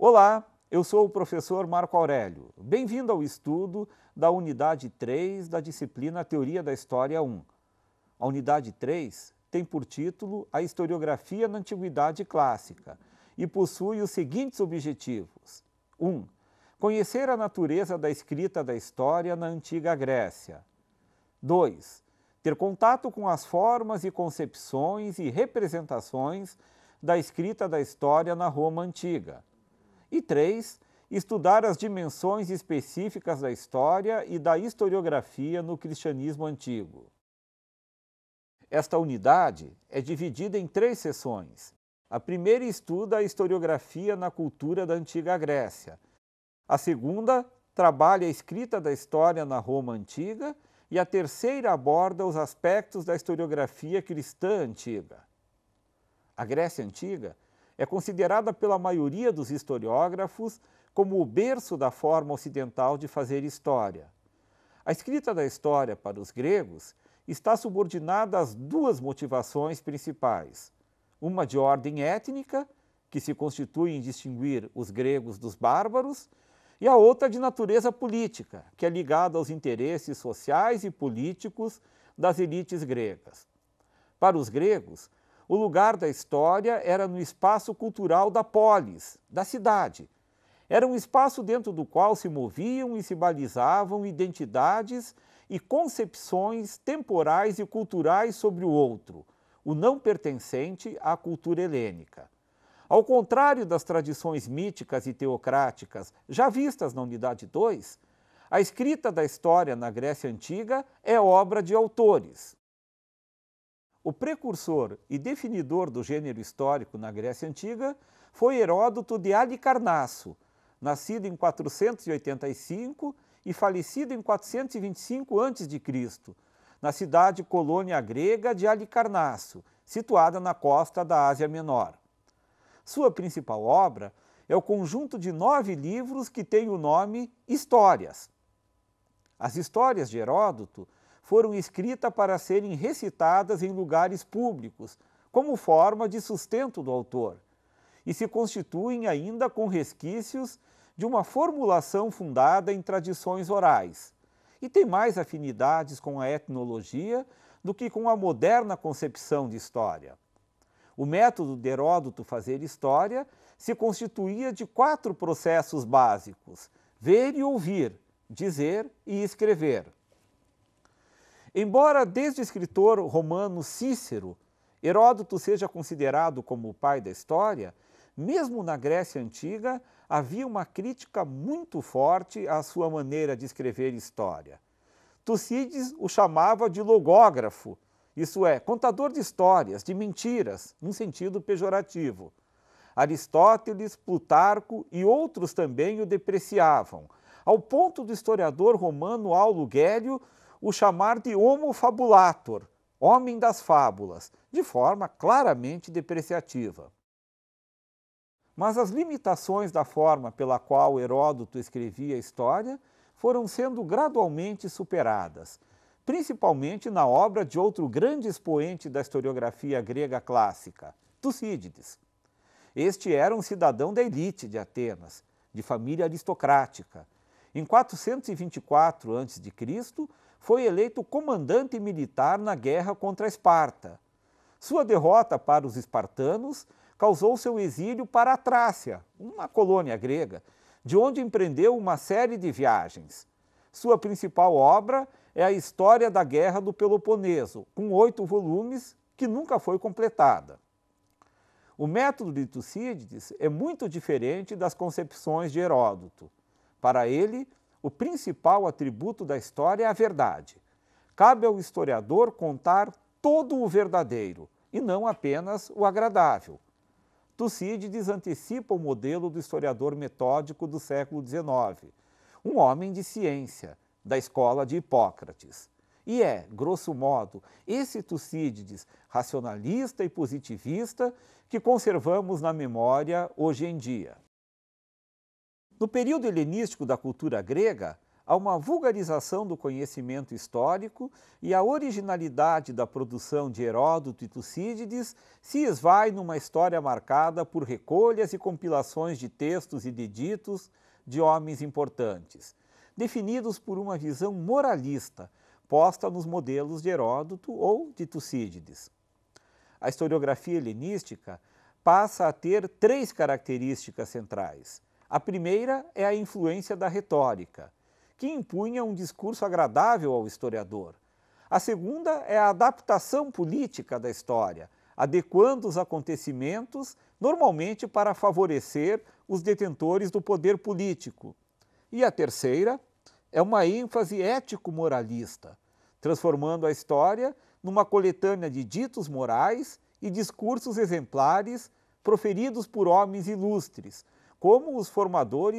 Olá, eu sou o professor Marco Aurélio. Bem-vindo ao estudo da unidade 3 da disciplina Teoria da História 1. A unidade 3 tem por título A Historiografia na Antiguidade Clássica e possui os seguintes objetivos: 1. Um, conhecer a natureza da escrita da história na antiga Grécia. 2. Ter contato com as formas e concepções e representações da escrita da história na Roma antiga. E três, estudar as dimensões específicas da história e da historiografia no cristianismo antigo. Esta unidade é dividida em três sessões. A primeira estuda a historiografia na cultura da antiga Grécia. A segunda trabalha a escrita da história na Roma antiga e a terceira aborda os aspectos da historiografia cristã antiga. A Grécia antiga é considerada pela maioria dos historiógrafos como o berço da forma ocidental de fazer história. A escrita da história para os gregos está subordinada às duas motivações principais: uma de ordem étnica, que se constitui em distinguir os gregos dos bárbaros, e a outra de natureza política, que é ligada aos interesses sociais e políticos das elites gregas. Para os gregos, o lugar da história era no espaço cultural da polis, da cidade. Era um espaço dentro do qual se moviam e se balizavam identidades e concepções temporais e culturais sobre o outro, o não pertencente à cultura helênica. Ao contrário das tradições míticas e teocráticas já vistas na Unidade 2, a escrita da história na Grécia Antiga é obra de autores, o precursor e definidor do gênero histórico na Grécia Antiga foi Heródoto de Alicarnasso, nascido em 485 e falecido em 425 a.C., na cidade colônia grega de Alicarnasso, situada na costa da Ásia Menor. Sua principal obra é o conjunto de nove livros que tem o nome Histórias. As histórias de Heródoto foram escritas para serem recitadas em lugares públicos, como forma de sustento do autor, e se constituem ainda com resquícios de uma formulação fundada em tradições orais, e tem mais afinidades com a etnologia do que com a moderna concepção de história. O método de Heródoto fazer história se constituía de quatro processos básicos: ver e ouvir, dizer e escrever. Embora desde o escritor romano Cícero, Heródoto seja considerado como o pai da história, mesmo na Grécia Antiga havia uma crítica muito forte à sua maneira de escrever história. Tucídides o chamava de logógrafo, isso é, contador de histórias, de mentiras, num sentido pejorativo. Aristóteles, Plutarco e outros também o depreciavam, ao ponto do historiador romano Aulo Gélio o chamar de homo fabulator, homem das fábulas, de forma claramente depreciativa. Mas as limitações da forma pela qual Heródoto escrevia a história foram sendo gradualmente superadas, principalmente na obra de outro grande expoente da historiografia grega clássica, Tucídides. Este era um cidadão da elite de Atenas, de família aristocrática. Em 424 a.C., foi eleito comandante militar na guerra contra Esparta. Sua derrota para os espartanos causou seu exílio para a Trácia, uma colônia grega, de onde empreendeu uma série de viagens. Sua principal obra é a História da Guerra do Peloponeso, com oito volumes, que nunca foi completada. O método de Tucídides é muito diferente das concepções de Heródoto. Para ele, o principal atributo da história é a verdade. Cabe ao historiador contar todo o verdadeiro e não apenas o agradável. Tucídides antecipa o modelo do historiador metódico do século XIX, um homem de ciência, da escola de Hipócrates. E é, grosso modo, esse Tucídides racionalista e positivista que conservamos na memória hoje em dia. No período helenístico da cultura grega, há uma vulgarização do conhecimento histórico e a originalidade da produção de Heródoto e Tucídides se esvai numa história marcada por recolhas e compilações de textos e de ditos de homens importantes, definidos por uma visão moralista posta nos modelos de Heródoto ou de Tucídides. A historiografia helenística passa a ter três características centrais a primeira é a influência da retórica, que impunha um discurso agradável ao historiador. A segunda é a adaptação política da história, adequando os acontecimentos, normalmente para favorecer os detentores do poder político. E a terceira é uma ênfase ético-moralista, transformando a história numa coletânea de ditos morais e discursos exemplares proferidos por homens ilustres, como os formadores